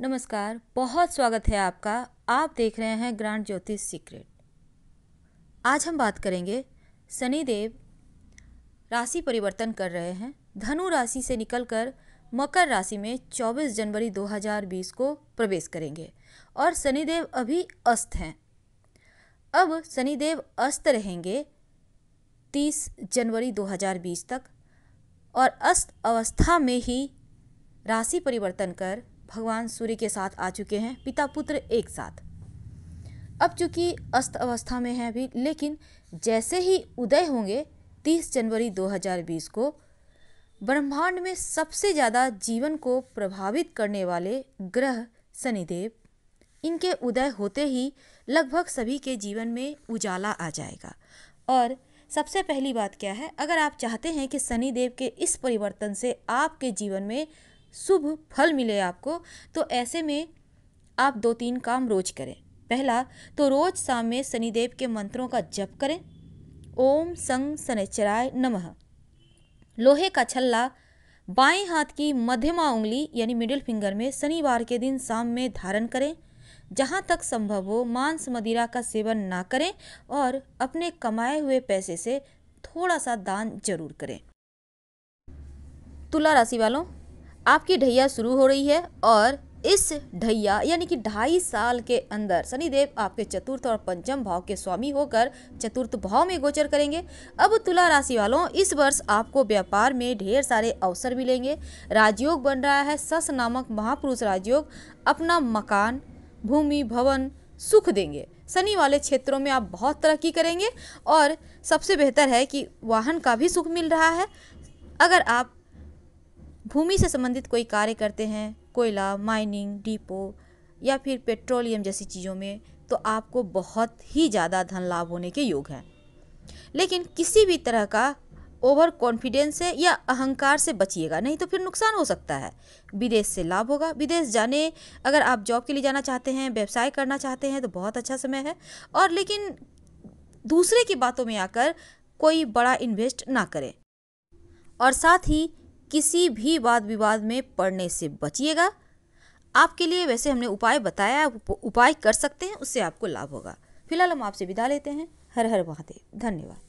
नमस्कार बहुत स्वागत है आपका आप देख रहे हैं ग्रांड ज्योतिष सीक्रेट आज हम बात करेंगे शनिदेव देव राशि परिवर्तन कर रहे हैं धनु राशि से निकलकर मकर राशि में 24 जनवरी 2020 को प्रवेश करेंगे और शनिदेव अभी अस्त हैं अब शनिदेव अस्त रहेंगे 30 जनवरी 2020 तक और अस्त अवस्था में ही राशि परिवर्तन कर भगवान सूर्य के साथ आ चुके हैं पिता पुत्र एक साथ अब चूंकि अस्त अवस्था में हैं अभी लेकिन जैसे ही उदय होंगे 30 जनवरी 2020 को ब्रह्मांड में सबसे ज़्यादा जीवन को प्रभावित करने वाले ग्रह शनिदेव इनके उदय होते ही लगभग सभी के जीवन में उजाला आ जाएगा और सबसे पहली बात क्या है अगर आप चाहते हैं कि शनिदेव के इस परिवर्तन से आपके जीवन में शुभ फल मिले आपको तो ऐसे में आप दो तीन काम रोज करें पहला तो रोज शाम में शनिदेव के मंत्रों का जप करें ओम संग शनिचराय नमः लोहे का छल्ला बाएं हाथ की मध्यमा उंगली यानी मिडिल फिंगर में शनिवार के दिन शाम में धारण करें जहाँ तक संभव हो मांस मदिरा का सेवन ना करें और अपने कमाए हुए पैसे से थोड़ा सा दान जरूर करें तुला राशि वालों आपकी ढैया शुरू हो रही है और इस ढैया यानी कि ढाई साल के अंदर शनिदेव आपके चतुर्थ और पंचम भाव के स्वामी होकर चतुर्थ भाव में गोचर करेंगे अब तुला राशि वालों इस वर्ष आपको व्यापार में ढेर सारे अवसर मिलेंगे राजयोग बन रहा है सस नामक महापुरुष राजयोग अपना मकान भूमि भवन सुख देंगे शनि वाले क्षेत्रों में आप बहुत तरक्की करेंगे और सबसे बेहतर है कि वाहन का भी सुख मिल रहा है अगर आप भूमि से संबंधित कोई कार्य करते हैं कोयला माइनिंग डिपो या फिर पेट्रोलियम जैसी चीज़ों में तो आपको बहुत ही ज़्यादा धन लाभ होने के योग हैं लेकिन किसी भी तरह का ओवर कॉन्फिडेंस से या अहंकार से बचिएगा नहीं तो फिर नुकसान हो सकता है विदेश से लाभ होगा विदेश जाने अगर आप जॉब के लिए जाना चाहते हैं व्यवसाय करना चाहते हैं तो बहुत अच्छा समय है और लेकिन दूसरे की बातों में आकर कोई बड़ा इन्वेस्ट ना करें और साथ ही किसी भी वाद विवाद में पड़ने से बचिएगा आपके लिए वैसे हमने उपाय बताया उपाय कर सकते हैं उससे आपको लाभ होगा फिलहाल हम आपसे विदा लेते हैं हर हर महादेव धन्यवाद